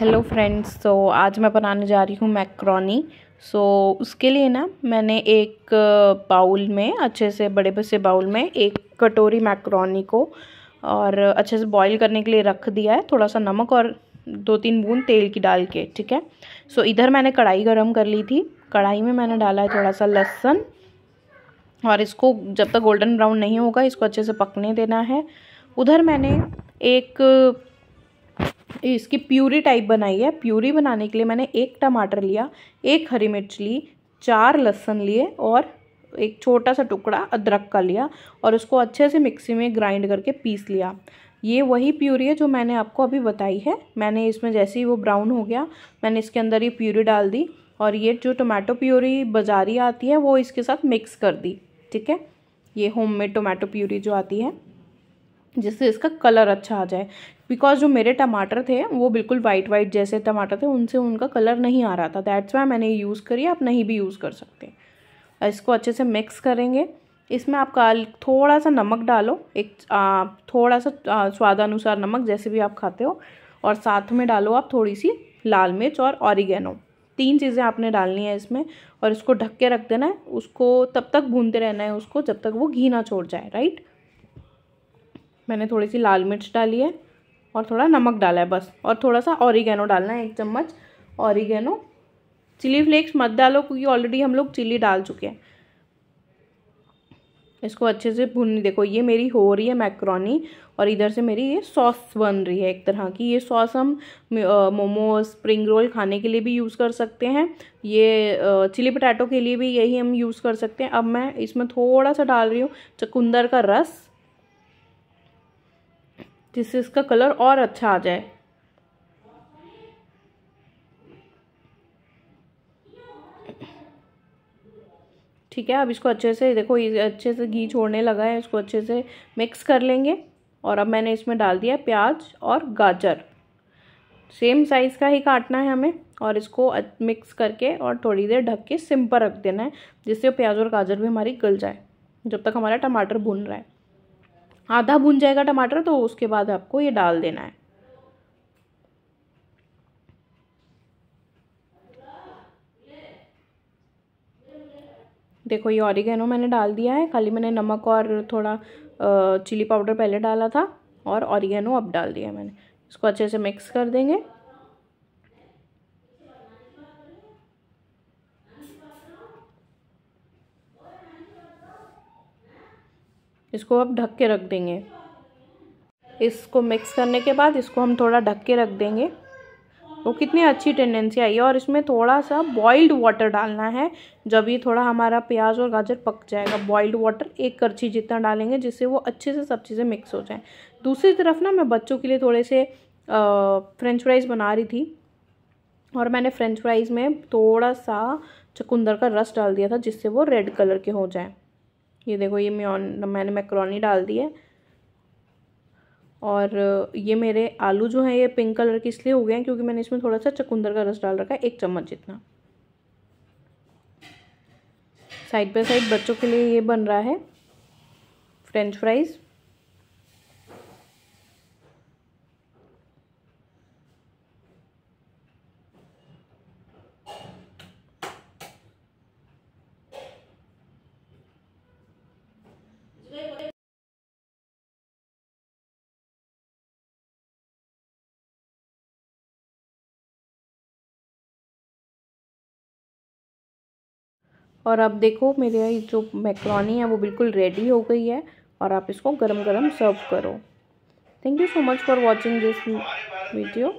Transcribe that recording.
hello friends तो आज मैं बनाने जा रही हूँ मैक्रोनी सो so, उसके लिए ना मैंने एक बाउल में अच्छे से बड़े बसे बाउल में एक कटोरी मैक्रोनी को और अच्छे से बॉईल करने के लिए रख दिया है थोड़ा सा नमक और दो तीन बूंद तेल की डाल के ठीक है सो so, इधर मैंने कढ़ाई गरम कर ली थी कढ़ाई में मैंने डाला है थोड़ा सा लहसुन और इसको जब तक गोल्डन ब्राउन नहीं होगा इसको अच्छे से पकने देना है उधर मैंने एक इसकी प्यूरी टाइप बनाई है प्यूरी बनाने के लिए मैंने एक टमाटर लिया एक हरी मिर्च ली चार लहसुन लिए और एक छोटा सा टुकड़ा अदरक का लिया और उसको अच्छे से मिक्सी में ग्राइंड करके पीस लिया ये वही प्यूरी है जो मैंने आपको अभी बताई है मैंने इसमें जैसे ही वो ब्राउन हो गया मैंने इसके अंदर ये प्यूरी डाल दी और ये जो टोमेटो प्यूरी बाजारी आती है वो इसके साथ मिक्स कर दी ठीक है ये होममेड टोमेटो प्यूरी जो आती है जिससे इसका कलर अच्छा आ जाए बिकॉज जो मेरे टमाटर थे वो बिल्कुल वाइट वाइट जैसे टमाटर थे उनसे उनका कलर नहीं आ रहा था दैट्स वाई मैंने यूज़ करी आप नहीं भी यूज़ कर सकते इसको अच्छे से मिक्स करेंगे इसमें आप काल थोड़ा सा नमक डालो एक आ, थोड़ा सा स्वादानुसार नमक जैसे भी आप खाते हो और साथ में डालो आप थोड़ी सी लाल मिर्च और ऑरिगेनो तीन चीज़ें आपने डालनी है इसमें और इसको ढक के रख देना है उसको तब तक भूनते रहना है उसको जब तक वो घी ना छोड़ जाए राइट मैंने थोड़ी सी लाल मिर्च डाली है और थोड़ा नमक डाला है बस और थोड़ा सा ऑरिगेनो डालना है एक चम्मच ऑरिगेनो चिली फ्लेक्स मत डालो क्योंकि ऑलरेडी हम लोग चिली डाल चुके हैं इसको अच्छे से भूनने देखो ये मेरी हो रही है मैक्रोनी और इधर से मेरी ये सॉस बन रही है एक तरह की ये सॉस हम मोमो स्प्रिंग रोल खाने के लिए भी यूज़ कर सकते हैं ये चिली पटाटो के लिए भी यही हम यूज़ कर सकते हैं अब मैं इसमें थोड़ा सा डाल रही हूँ चकुंदर का रस जिससे इसका कलर और अच्छा आ जाए ठीक है अब इसको अच्छे से देखो अच्छे से घी छोड़ने लगा है इसको अच्छे से मिक्स कर लेंगे और अब मैंने इसमें डाल दिया प्याज और गाजर सेम साइज़ का ही काटना है हमें और इसको मिक्स करके और थोड़ी देर ढक के सिम पर रख देना है जिससे प्याज और गाजर भी हमारी गल जाए जब तक हमारा टमाटर भुन रहा है आधा भुन जाएगा टमाटर तो उसके बाद आपको ये डाल देना है देखो ये ऑरिगेनो मैंने डाल दिया है खाली मैंने नमक और थोड़ा चिली पाउडर पहले डाला था और ऑरिगेनो अब डाल दिया मैंने इसको अच्छे से मिक्स कर देंगे इसको अब ढक के रख देंगे इसको मिक्स करने के बाद इसको हम थोड़ा ढक के रख देंगे वो कितनी अच्छी टेंडेंसी आई है और इसमें थोड़ा सा बॉइल्ड वाटर डालना है जब ये थोड़ा हमारा प्याज और गाजर पक जाएगा बॉइल्ड वाटर एक करछी जितना डालेंगे जिससे वो अच्छे से सब चीज़ें मिक्स हो जाएँ दूसरी तरफ ना मैं बच्चों के लिए थोड़े से फ्रेंच फ्राइज़ बना रही थी और मैंने फ्रेंच फ्राइज़ में थोड़ा सा चकुंदर का रस डाल दिया था जिससे वो रेड कलर के हो जाएँ ये देखो ये म्योन मैंने मैक्रोनी डाल दी है और ये मेरे आलू जो हैं ये पिंक कलर के इसलिए हो गए हैं क्योंकि मैंने इसमें थोड़ा सा चकुंदर का रस डाल रखा है एक चम्मच जितना साइड बाय साइड बच्चों के लिए ये बन रहा है फ्रेंच फ्राइज़ और अब देखो मेरे जो मैक्रोनी है वो बिल्कुल रेडी हो गई है और आप इसको गरम गरम सर्व करो thank you so much for watching this video